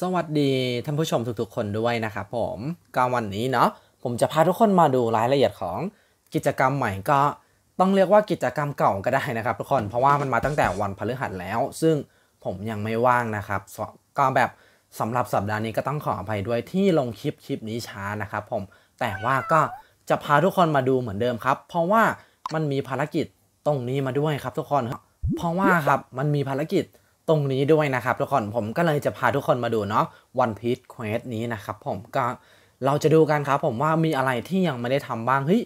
สวัสดีท่านผู้ชมทุกๆคนด้วยนะครับผมก็วันนี้เนาะผมจะพาทุกคนมาดูรายละเอียดของกิจกรรมใหม่ก็ต้องเรียกว่ากิจกรรมเก่าก็ได้นะครับทุกคนเพราะว่ามันมาตั้งแต่วันพฤหัสแล้ว ซึ่งผมยังไม่ว่างนะครับก็แบบสำหรับสัปดาห์นี้ก็ต้องขออภัยด้วยที่ลงคลิปคลิปนี้ช้านะครับผมแต่ว่าก็จะพาทุกคนมาดูเหมือนเดิมครับ เพราะว่ามันมีภารกิจตรงนี้มาด้วยครับทุกคน เพราะว่าครับมันมีภารกิจตรงนี้ด้วยนะครับทุกคนผมก็เลยจะพาทุกคนมาดูเนาะ One Piece Quest นี้นะครับผมก็เราจะดูกันครับผมว่ามีอะไรที่ยังไม่ได้ทำบ้างเฮ้ย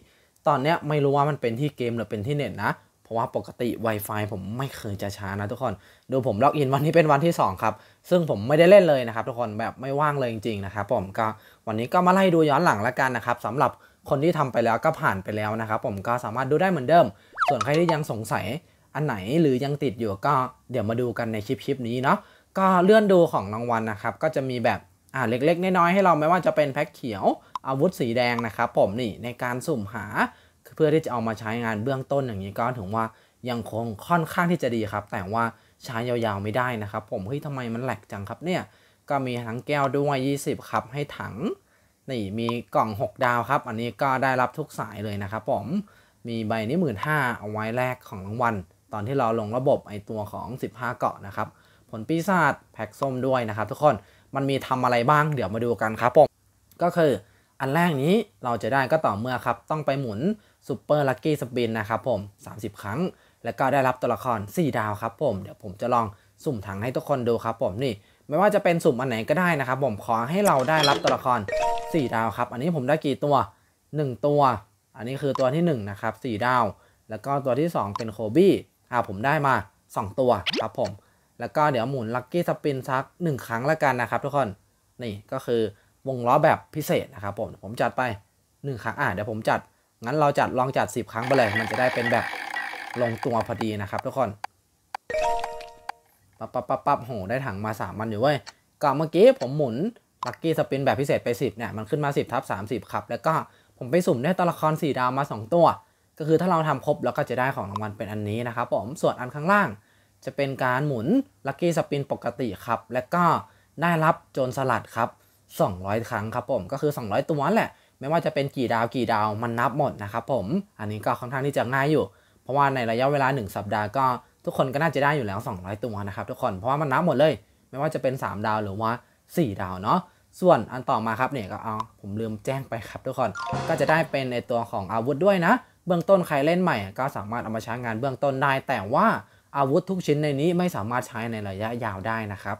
ตอนเนี้ยไม่รู้ว่ามันเป็นที่เกมหรือเป็นที่เน็ตนะเพราะว่าปกติ Wi-Fi ผมไม่เคยจะช้านะทุกคนดูผมล็อกอินวันนี้เป็นวันที่2ครับซึ่งผมไม่ได้เล่นเลยนะครับ ทุกคนแบบไม่ว่างเลยจริงๆนะครับผมก็วันนี้ก็มาไล่ดูย้อนหลังละกันนะครับสำหรับคนที่ทำไปแล้วก็ผ่านไปแล้วนะครับผมก็สามารถดูได้เหมือนเดิม ส่วนใครที่ยังสงสัยอันไหนหรือยังติดอยู่ก็เดี๋ยวมาดูกันในคลิปคลิปนี้เนาะก็เลื่อนดูของรางวัลนะครับก็จะมีแบบอ่าเล็กๆน้อยๆให้เราไม่ว่าจะเป็นแพ็คเขียว อาวุธสีแดงนะครับผมนี่ในการสุ่มหาเพื่อที่จะเอามาใช้งานเบื้องต้นอย่างนี้ก็ถึงว่ายังคงค่อนข้างที่จะดีครับ แต่ว่าใช้ยาวๆไม่ได้นะครับผมเฮ้ยทำไมมันแหลกจังครับเนี่ยก็มีถังแก้วด้วย20ครับให้ถังนี่มีกล่อง 6 ดาวครับอันนี้ก็ได้รับทุกสายเลยนะครับผมมีใบนี้หมื่นห้าเอาไว้แลกของรางวัลตอนที่เราลงระบบไอตัวของ 15 เกาะนะครับ ผลปีศาจแพ็กส้มด้วยนะครับทุกคน มันมีทำอะไรบ้างเดี๋ยวมาดูกันครับผม ก็คืออันแรกนี้เราจะได้ก็ต่อเมื่อครับ ต้องไปหมุนซูเปอร์ลัคกี้สปินนะครับผม 30 ครั้ง แล้วก็ได้รับตัวละคร 4 ดาวครับผม เดี๋ยวผมจะลองสุ่มถังให้ทุกคนดูครับผมนี่ไม่ว่าจะเป็นสุ่มอันไหนก็ได้นะครับ ผมขอให้เราได้รับตัวละคร 4 ดาวครับ อันนี้ผมได้กี่ตัว 1 ตัว อันนี้คือตัวที่1นะครับ4ดาว แล้วก็ตัวที่ 2เป็นโคบี้อ่าผมได้มา 2 ตัวครับ ผม แล้วก็เดี๋ยวหมุนลัคกี้สปินซัก 1 ครั้งละกันนะครับทุกคนนี่ก็คือวงล้อแบบพิเศษนะครับผม ผมจัดไป 1 ครั้งอ่า เดี๋ยวผมจัด งั้นเราจัดลองจัด10 ครั้งไปเลยมันจะได้เป็นแบบลงตัวพอดีนะครับ ทุกคนปั๊บปั๊บปั๊บปั๊บโหได้ถังมา 3 มันอยู่เว้ยก็เมื่อกี้ผมหมุนลัคกี้สปินแบบพิเศษไป 10เนี่ยมันขึ้นมา10ทับ30ครับแล้วก็ผมไปสุ่มได้ตัวละคร4ดาวมา2ตัวก็คือถ้าเราทำครบเราก็จะได้ของรางวัลเป็นอันนี้นะครับ ผม ส่วนอันข้างล่าง จะเป็นการหมุนลัคกี้สปินปกติครับและก็ได้รับโจรสลัดครับ 200ครั้งครับผมก็คือ 200ตัวัแหละไม่ว่าจะเป็นกี่ดาวกี่ดาวมันนับหมดนะครับผมอันนี้ก็ค่อนข้างที่จะง่ายอยู่ เพราะว่าในระยะเวลา 1 สัปดาห์ก็ ทุกคนก็น่าจะได้อยู่แล้ว 200ตัวนะครับ ทุกคนเพราะว่ามันนับหมดเลย ไม่ว่าจะเป็น 3 ดาวหรือว่า 4 ดาวเนาะส่วนอันต่อมาครับเนี่ยก็เอาผมลืมแจ้งไปครับ ทุกคนก็จะได้เป็นในตัวของอาวุธด้วยนะเบื้องต้นใครเล่นใหม่ ก็สามารถ เอามาใช้งานเบื้องต้นได้แต่ว่าอาวุธทุกชิ้นในนี้ไม่สามารถใช้ในระยะยาวได้นะครับ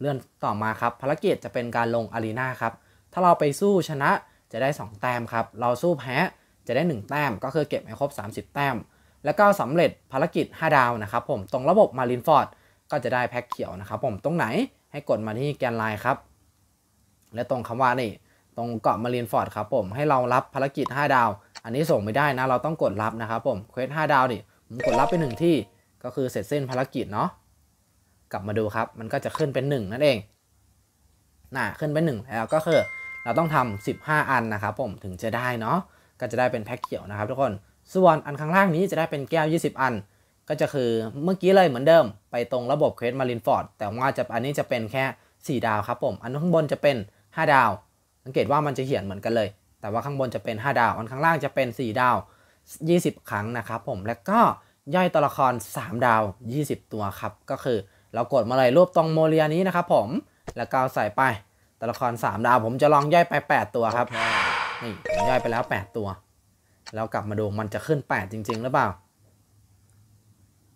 เลื่อนต่อมาครับภารกิจจะเป็นการลงอารีนาครับถ้าเราไปสู้ชนะจะได้ 2 แต้มครับเราสู้แพ้จะได้ 1 แต้ม ก็คือเก็บให้ครบ30 แต้ม แล้วก็สำเร็จภารกิจ 5 ดาวนะครับผมตรงระบบ มารินฟอร์ดก็จะได้แพ็คเขียวนะครับผมตรงไหนให้กดมาที่แกนไลน์ครับและตรงคำว่านี่ตรงเกาะมารินฟอร์ดครับผมให้เรารับภารกิจ5ดาวอันนี้ส่งไม่ได้นะเราต้องกดรับนะครับผม เควสห้าดาวนี่ผมกดรับไปหนึ่งที่ก็คือเสร็จเส้นภารกิจเนาะ กลับมาดูครับ มันก็จะขึ้นเป็น 1 นั่นเองน่ะขึ้นเป็น1แล้วก็คือ เราต้องทำ 15 อันนะครับผมถึงจะได้เนาะ ก็จะได้เป็นแพ็คเขียวนะครับทุกคน ส่วนอันข้างล่างนี้จะได้เป็นแก้ว 20 อัน ก็จะคือเมื่อกี้เลยเหมือนเดิม ไปตรงระบบเควสมารินฟอร์ด แต่ว่าจะอันนี้จะเป็นแค่ 4 ดาวครับ ผม อันข้างบนจะเป็น 5 ดาว สังเกตว่ามันจะเขียนเหมือนกันเลยแต่ว่าข้างบนจะเป็น 5 ดาว อันข้างล่างจะเป็น 4 ดาว 20 ครั้งนะครับผม และก็ย่อยตัวละคร 3 ดาว 20 ตัวครับ ก็คือเรากดมาเลยรูปตรงโมเรียนี้นะครับผม แล้วก็ใส่ไปตัวละคร 3 ดาว ผมจะลองย่อยไป 8 ตัวครับ นี่ย่อยไปแล้ว 8 ตัวแล้วกลับมาดูมันจะขึ้น 8 จริงๆหรือเปล่า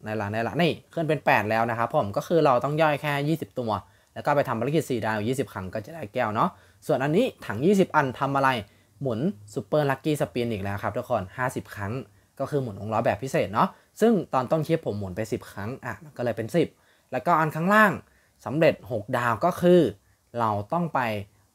ในหลังในหลังนี่ขึ้นเป็น 8 แล้วนะครับผม ก็คือเราต้องย่อยแค่ 20 ตัว แล้วก็ไปทำภารกิจ4ดาว20 ครั้งก็จะได้แก้วเนาะ ส่วนอันนี้ถัง 20 อันทำอะไรหมุนซูเปอร์ลักกี้สปินอีกแล้วครับทุกคน 50 ครั้ง ก็คือหมุนองล้อแบบพิเศษเนาะซึ่งตอนต้นคลิปผมหมุนไป 10 ครั้งอ่ะมันก็เลยเป็น 10 แล้วก็อันข้างล่างสำเร็จ 6 ดาวก็คือเราต้องไป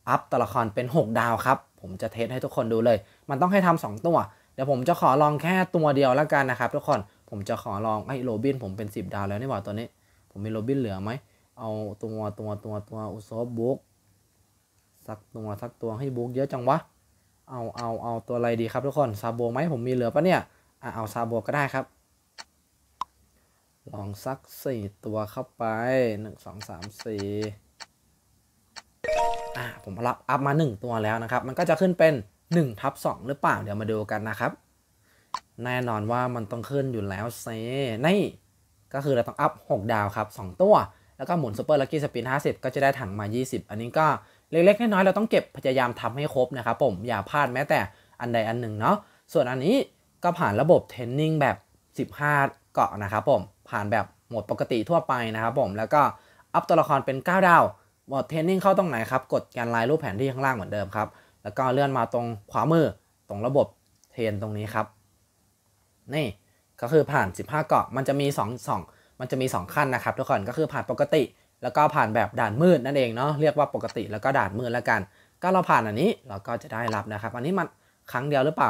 อัพตัวละครเป็น 6 ดาวครับ ผมจะเทสให้ทุกคนดูเลย มันต้องให้ทำ 2 ตัวเดี๋ยวผมจะขอลองแค่ตัวเดียวแล้วกันนะครับทุกคนผมจะขอลองไอ้โรบินผมเป็น 10ดาวแล้วนี่หว่าตอนนี้ผมมีโรบินเหลือไหมเอาตัวตัวตัวตัวอุซบบุกสักตัวสักตัวให้บุกเยอะจังวะเอาเอาเอาตัวอะไรดีครับทุกคนซาโบไหมผมมีเหลือปะเนี่ยอเอาซาโบก็ได้ครับ ลองสักสี่ตัวเข้าไปหนึ่งสองสามสี่อ่ะผมรับอัพมาหนึ่งตัวแล้วนะครับ มันก็จะขึ้นเป็นหนึ่งทับสองหรือเปล่า เดี๋ยวมาดูกันนะครับ แน่นอนว่ามันต้องขึ้นอยู่แล้วเซนก็คือเราต้องอัพหกดาวครับสองตัวแล้วก็หมุนซูเปอร์ลักกี้สปินห้าสิบก็จะได้ถังมายี่สิบอันนี้ก็เล็กๆน้อยๆเราต้องเก็บพยายามทำให้ครบนะครับผมอย่าพลาดแม้แต่อันใดอันหนึ่งเนาะส่วนอันนี้ก็ผ่านระบบเทรนนิ่งแบบ 15 เกาะนะครับผมผ่านแบบหมดปกติทั่วไปนะครับผมแล้วก็อัพตัวละครเป็น 9 ดาวหมดเทรนนิ่งเข้าตรงไหนครับกดการลายรูปแผนที่ข้างล่างเหมือนเดิมครับแล้วก็เลื่อนมาตรงขวามือตรงระบบเทรนตรงนี้ครับนี่ก็คือผ่าน 15 เกาะมันจะมี2 2มันจะมี 2 ขั้นนะครับทุกคนก็คือผ่านปกติแล้วก็ผ่านแบบด่านมืดนั่นเองเนาะเรียกว่าปกติแล้วก็ด่านมืดแล้วกัน ก็เราผ่านอันนี้เราก็จะได้รับนะครับ อันนี้มันครั้งเดียวหรือเปล่า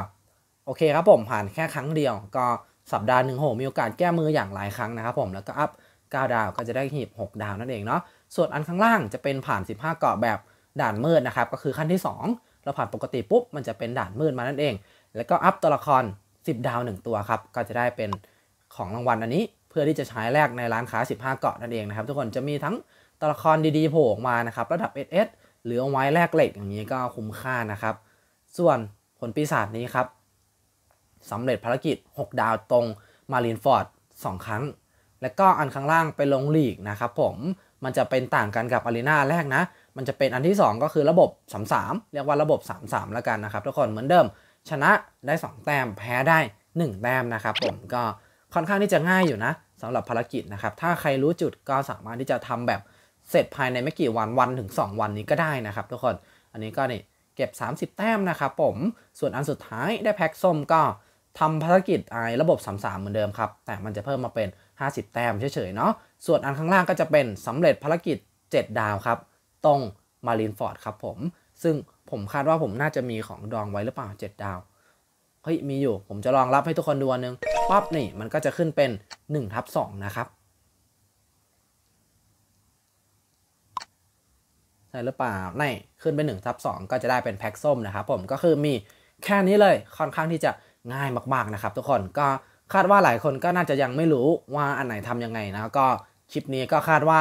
โอเคครับผมผ่านแค่ครั้งเดียวก็สัปดาห์หนึ่งโหมีโอกาสแก้มืออย่างหลายครั้งนะครับ ผมแล้วก็อัพ9ดาวก็จะได้หีบ6ดาวนั่นเองเนาะส่วนอันข้างล่างจะเป็นผ่าน 15 เกาะแบบด่านมืดนะครับ ก็คือขั้นที่ 2 เราผ่านปกติปุ๊บมันจะเป็นด่านมืดมานั่นเอง แล้วก็อัพตัวละคร 10 ดาว1ตัวครับก็จะได้เป็นของรางวัลอันนี้พื่อที่จะใช้แลกในร้านค้า 15 เกาะนั่นเองนะครับ ทุกคนจะมีทั้งตัวละครดีๆโผล่ออกมานะครับ ระดับ SS หรือเอาไว้แลกเหล็กอย่างนี้ก็คุ้มค่านะครับ ส่วนผลปีศาจนี้ครับ สำเร็จภารกิจ 6 ดาวตรง มารีนฟอร์ด 2 ครั้ง แล้วก็อันข้างล่างไปลงลีกนะครับผม มันจะเป็นต่างกันกับอารีนาแรกนะ มันจะเป็นอันที่ 2ก็คือระบบ 33 เรียกว่าระบบ 33 แล้วกันนะครับ ทุกคนเหมือนเดิม ชนะได้ 2 แต้ม แพ้ได้ 1 แต้มนะครับผม ก็ค่อนข้างที่จะง่ายอยู่นะสำหรับภารกิจนะครับ ถ้าใครรู้จุดก็สามารถที่จะทำแบบเสร็จภายในไม่กี่วันวันถึง 2 วันนี้ก็ได้นะครับ ทุกคน อันนี้ก็นี่เก็บ 30 แต้มนะครับผม ส่วนอันสุดท้ายได้แพ็กส้มก็ทำภารกิจไอระบบ33เหมือนเดิมครับ แต่มันจะเพิ่มมาเป็น 50 แต้มเฉยๆเนาะ ส่วนอันข้างล่างก็จะเป็นสำเร็จภารกิจ 7 ดาวครับ ตรงมารินฟอร์ดครับผม ซึ่งผมคาดว่าผมน่าจะมีของดองไว้หรือเปล่า7ดาว เฮ้ยมีอยู่ ผมจะลองรับให้ทุกคนดูนึงปั๊บนี่มันก็จะขึ้นเป็น1ทับ2นะครับใช่หรือเปล่าในขึ้นไป1ทับ2ก็จะได้เป็นแพ็กส้มนะครับผมก็คือมีแค่นี้เลยค่อนข้างที่จะง่ายมากๆนะครับ ทุกคนก็คาดว่าหลายคนก็น่าจะยังไม่รู้ว่าอันไหนทำยังไงนะก็คลิปนี้ก็คาดว่า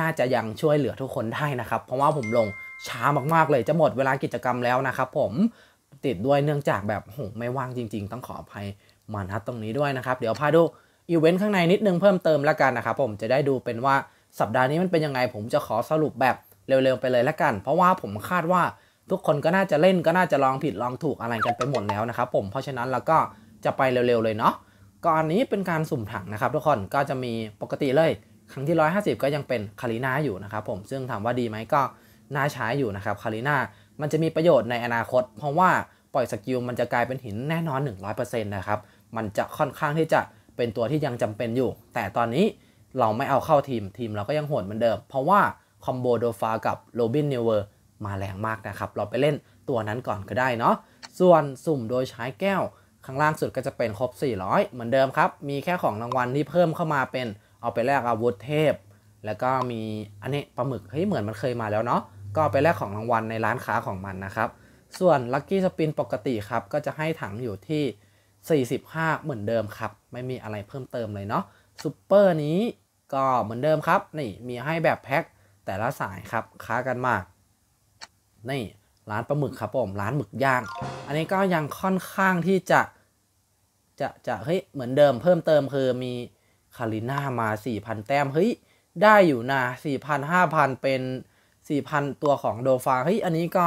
น่าจะยังช่วยเหลือทุกคนได้นะครับเพราะว่าผมลงช้ามากๆเลยจะหมดเวลากิจกรรมแล้วนะครับผมติดด้วยเนื่องจากแบบโหไม่ว่างจริง ๆ ต้องขออภัยมานัดตรงนี้ด้วยนะครับเดี๋ยวพาดูอีเวนต์ข้างในนิดนึงเพิ่มเติมละกันนะครับผมจะได้ดูเป็นว่าสัปดาห์นี้มันเป็นยังไง ผมจะขอสรุปแบบเร็วๆไปเลยละกัน เพราะว่าผมคาดว่าทุกคนก็น่าจะเล่นก็น่าจะลองผิดลองถูกอะไรกันไปหมดแล้วนะครับผมเพราะฉะนั้นเราก็จะไปเร็วๆเลยเนาะก่อนนี้เป็นการสุ่มถังนะครับ ทุกคนก็จะมีปกติเลย ครั้งที่ 150 ก็ยังเป็นคาริน่าอยู่นะครับผมซึ่งถามว่าดีไหมก็น่าใช้อยู่นะครับคาริน่ามันจะมีประโยชน์ในอนาคตเพราะว่าปล่อยสกิลมันจะกลายเป็นหินแน่นอน 100%นะครับมันจะค่อนข้างที่จะเป็นตัวที่ยังจำเป็นอยู่ แต่ตอนนี้เราไม่เอาเข้าทีมทีมเราก็ยังโหดเหมือนเดิม เพราะว่าคอมโบโดฟากับโรบินเนเวอร์มาแรงมากนะครับ เราไปเล่นตัวนั้นก่อนก็ได้เนาะส่วนสุ่มโดยใช้แก้ว ข้างล่างสุดก็จะเป็นครบ 400 เหมือนเดิมครับ มีแค่ของรางวัลที่เพิ่มเข้ามาเป็น เอาไปแลกอาวุธเทพ แล้วก็มีอันนี้ปลาหมึกเฮ้ยเหมือนมันเคยมาแล้วเนาะก็ไปแลกของรางวัลในร้านค้าของมันนะครับ ส่วนลัคกี้สปินปกติครับก็จะให้ถังอยู่ที่40ภาเหมือนเดิมครับ ไม่มีอะไรเพิ่มเติมเลยเนาะซูเปอร์นี้ก็เหมือนเดิมครับนี่มีให้แบบแพ็คแต่ละสายครับค้ากันมากนี่ร้านปลาหมึกครับผมร้านหมึกย่างอันนี้ก็ยังค่อนข้างที่จะจะจะเฮ้ยเหมือนเดิมเพิ่มเติมคือมีคาริน่ามา4,000 แต้มเฮ้ยได้อยู่นะ4,000 5,000 เป็น 4,000ตัวของโดฟาเฮ้ยอันนี้ก็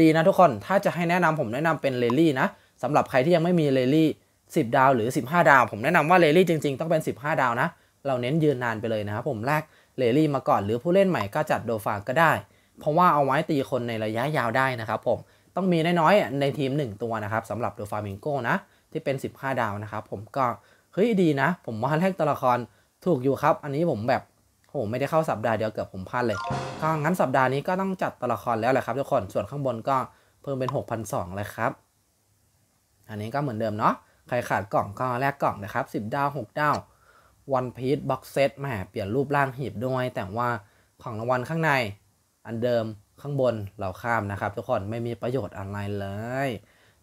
ดีนะทุกคนถ้าจะให้แนะนำผมแนะนำเป็นเลลี่นะสำหรับใครที่ยังไม่มีเลลี่10 ดาวหรือ 15 ดาว ผมแนะนำว่าเลลี่จริงๆต้องเป็น 15 ดาวนะเราเน้นยืนนานไปเลยนะครับผมแรกเลลี่มาก่อนหรือผู้เล่นใหม่ก็จัดโดฟาก็ได้ เพราะว่าเอาไว้ตีคนในระยะยาวได้นะครับผมต้องมีน้อยๆในทีม 1 ตัวนะครับสำหรับโดฟามิงโกนะ ที่เป็น 15 ดาวนะครับ ผมก็เฮ้ยดีนะ ผมว่าแรกตัวละครถูกอยู่ครับ อันนี้ผมแบบโหไม่ได้เข้าสัปดาห์เดียวเกือบผมพลาดเลยก็งั้นสัปดาห์นี้ก็ต้องจัดตัวละครแล้วแหละครับทุกคนส่วนข้างบนก็เพิ่มเป็น 6,200เลยครับอันนี้ก็เหมือนเดิมเนาะใครขาดกล่องก็แลกกล่องนะครับ 10ดาว 6ดาว One Piece Box Set แหมเปลี่ยนรูปร่างหีบด้วย แต่ว่าของรางวัลข้างใน อันเดิมข้างบนเราข้ามนะครับ ทุกคน ไม่มีประโยชน์อะไรเลย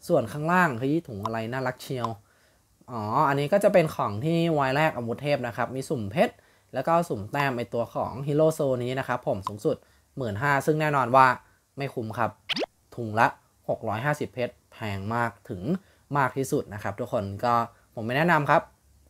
ส่วนข้างล่างฮ้ยถุงอะไรน่ารักเชียว อ๋อ อันนี้ก็จะเป็นของที่วายแรกอาวุธเทพนะครับ มีสุ่มเพชร แล้วก็สุ่มแต้มไอตัวของฮีโร่โซนี้นะครับผมสูงสุด1 5ื่นซึ่งแน่นอนว่าไม่คุ้มครับ ถุงละ 650 เพชร แพงมากถึงมากที่สุดนะครับทุกคนก็ผมไม่แนะนำครับ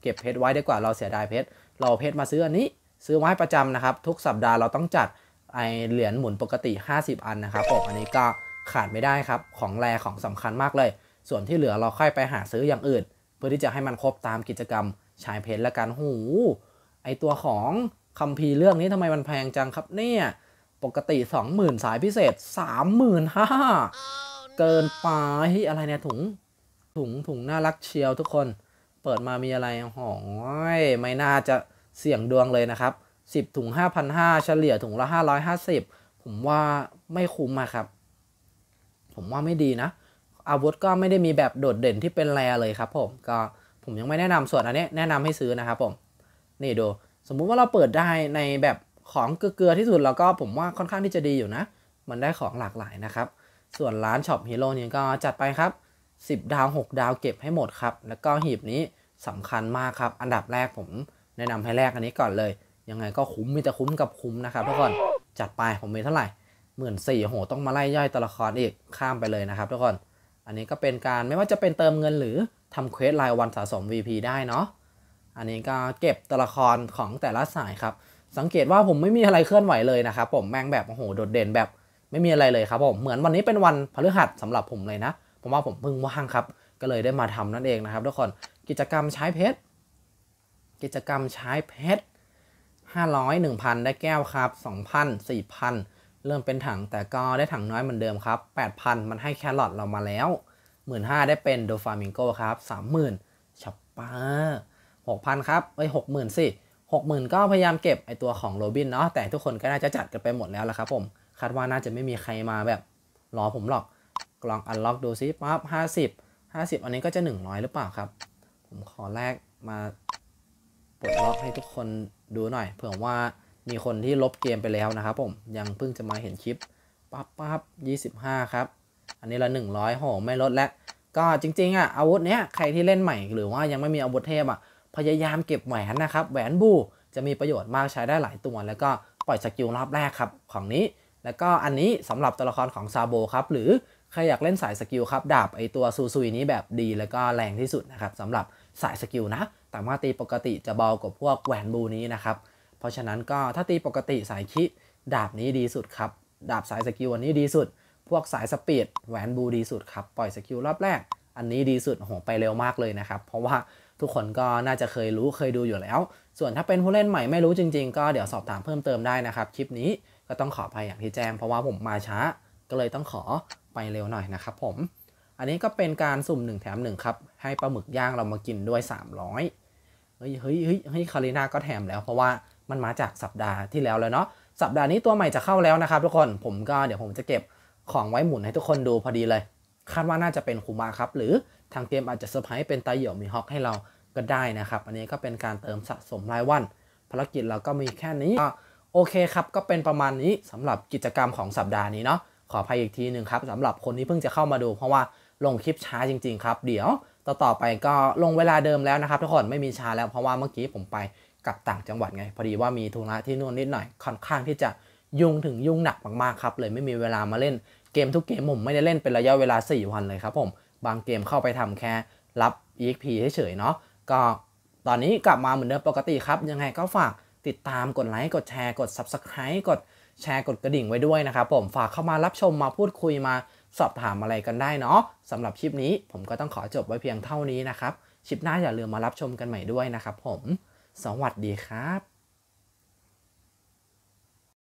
เก็บเพชรไว้ดีกว่าเราเสียดายเพชรเราเพชรมาซื้ออันนี้ซื้อไว้ประจำนะครับทุกสัปดาห์เราต้องจัดไอเหรียญหมุนปกติ 50 อันนะครับผมอันนี้ก็ขาดไม่ได้ครับของแรของสำคัญมากเลย ส่วนที่เหลือเราค่อยไปหาซื้ออย่างอื่น เพื่อที่จะให้มันครบตามกิจกรรม ชายเพชรและกันหูไอตัวของคัมภีร์เรื่องนี้ทำไมมันแพงจังครับเนี่ยปกติ20,000 สายพิเศษ35,000 oh, n เกินไปอะไรเนี่ยถุงถุงถุงน่ารักเชียวทุกคน เปิดมามีอะไรหอยไม่น่าจะเสี่ยงดวงเลยนะครับสิบถุงห้าพันห้าเฉลี่ยถุงละห5้ารอยาสิบผมว่าไม่คุ้มอะครับ ผมว่าไม่ดีนะ อาวุธก็ไม่ได้มีแบบโดดเด่นที่เป็นแรเลยครับ ผม ก็ผมยังไม่แนะนำส่วนอันนี้แนะนำให้ซื้อนะครับผมนี่ ดู สมมุติว่าเราเปิดได้ในแบบของเกลือที่สุดแล้วก็ผมว่าค่อนข้างที่จะดีอยู่นะ มันได้ของหลากหลายนะครับ ส่วนร้านช็อปฮีโร่นี้ก็จัดไปครับ10 ดาว6ดาวเก็บให้หมดครับแล้วก็หีบนี้สำคัญมากครับอันดับแรกผมแนะนำให้แรกอันนี้ก่อนเลย ยังไงก็คุ้มมีแต่คุ้มกับคุ้มนะครับทุกคนจัดไปผมมีเท่าไหร่หมื่นสี่โหต้องมาไล่ย่อยตัวละครอีกข้ามไปเลยนะครับทุกคนอันนี้ก็เป็นการไม่ว่าจะเป็นเติมเงินหรือทำเควสรายวันสะสม VP ได้เนาะอันนี้ก็เก็บตัวละครของแต่ละสายครับสังเกตว่าผมไม่มีอะไรเคลื่อนไหวเลยนะครับ ผมแม่งแบบโอ้โหโดดเด่นแบบไม่มีอะไรเลยครับผมเหมือนวันนี้เป็นวันพฤหัสสำหรับผมเลยนะผมว่าผมเพิ่งว่างครับ ก็เลยได้มาทำนั่นเองนะครับทุกคน กิจกรรมใช้เพชรกิจกรรมใช้เพชร500 1,000 ได้แก้วครับ 2,000 4,000 เริ่มเป็นถังแต่ก็ได้ถังน้อยเหมือนเดิมครับ 8,000 มันให้แครอทเรามาแล้ว 15,000 ได้เป็นโดฟามิงโกครับ 30,000ช็อปปา6,000 ครับ เอ้ย 60,000 สิ60,000 ก็พยายามเก็บไอตัวของโรบินเนาะแต่ทุกคนก็น่าจะจัดกันไปหมดแล้วละครับ ผมคาดว่าน่าจะไม่มีใครมาแบบ รอผมหรอกลองอัลล็อกดูซิปั๊บห้าสิบห้าสิบอันนี้ก็จะหนึ่งร้อยหรือเปล่าครับ ผมขอแลกมา ปลดล็อกให้ทุกคนดูหน่อยเผื่อว่ามีคนที่ลบเกมไปแล้วนะครับผม ยังเพิ่งจะมาเห็นคลิปปั๊บปั๊บยี่สิบห้าครับ อันนี้ละหนึ่งร้อยโหไม่ลดแล้วก็จริงๆอ่ะอาวุธเนี้ยใครที่เล่นใหม่ หรือว่ายังไม่มีอาวุธเทพอ่ะพยายามเก็บแหวนนะครับแหวนบูจะมีประโยชน์มากใช้ได้หลายตัวแล้วก็ปล่อยสกิลรอบแรกครับของนี้ แล้วก็อันนี้สำหรับตัวละครของซาโบครับหรือใครอยากเล่นสายสกิลครับ ดาบไอตัวซูซุยนี้แบบดีแล้วก็แรงที่สุดนะครับสำหรับสายสกิลนะ แต่ว่าตีปกติจะเบากว่าพวกแหวนบูนี้นะครับเพราะฉะนั้นก็ถ้าตีปกติสายคิ ดาบนี้ดีสุดครับดาบสายสกิลอันนี้ดีสุด พวกสายสปีดแหวนบูดีสุดครับปล่อยสกิลรอบแรก อันนี้ดีสุดโหไปเร็วมากเลยนะครับเพราะว่าทุกคนก็น่าจะเคยรู้เคยดูอยู่แล้ว ส่วนถ้าเป็นผู้เล่นใหม่ไม่รู้จริงๆ ก็เดี๋ยวสอบถามเพิ่มเติมได้นะครับคลิปนี้ก็ต้องขออภัยอย่างที่แจ้งเพราะว่าผมมาช้า ก็เลยต้องขอไปเร็วหน่อยนะครับผม อันนี้ก็เป็นการสุ่ม1แถม1ครับ ให้ปลาหมึกย่างเรามากินด้วย 300 เฮ้ยเฮ้ย เฮ้ยเฮ้ยคาริน่าก็แถมแล้วเพราะว่ามันมาจากสัปดาห์ที่แล้วแล้วเนาะ สัปดาห์นี้ตัวใหม่จะเข้าแล้วนะครับทุกคน ผมก็เดี๋ยวผมจะเก็บของไว้หมุนให้ทุกคนดูพอดีเลย คาดว่าน่าจะเป็นคูมาครับ หรือทางเกมอาจจะเซอร์ไพรส์เป็นไตเหี่ยวมีฮอกให้เราก็ได้นะครับ อันนี้ก็เป็นการเติมสะสมรายวัน ภารกิจเราก็มีแค่นี้ก็โอเคครับ ก็เป็นประมาณนี้สำหรับกิจกรรมของสัปดาห์นี้เนาะขออภัยอีกทีหนึ่งครับสำหรับคนที่เพิ่งจะเข้ามาดู เพราะว่าลงคลิปช้าจริงๆครับเดี๋ยวต่อต่อไปก็ลงเวลาเดิมแล้วนะครับทุกคนไม่มีช้าแล้วเพราะว่าเมื่อกี้ผมไปกับต่างจังหวัดไง พอดีว่ามีธุระที่นู่นนิดหน่อยค่อนข้างที่จะยุ่งถึงยุ่งหนักมากๆครับเลยไม่มีเวลามาเล่นเกมทุกเกมผมไม่ได้เล่นเป็นระยะเวลา4วันเลยครับผมบางเกมเข้าไปทำแค่รับ EXP เฉยๆเนาะก็ ตอนนี้กลับมาเหมือนเดิมปกติครับยังไงก็ฝากติดตามกดไลค์กดแชร์กด Subscribe กดแชร์กดกระดิ่งไว้ด้วยนะครับผม ฝากเข้ามารับชมมาพูดคุยมาสอบถามอะไรกันได้เนาะสำหรับคลิปนี้ผมก็ต้องขอจบไว้เพียงเท่านี้นะครับคลิปหน้าอย่าลืมมารับชมกันใหม่ด้วยนะครับผม สวัสดีครับ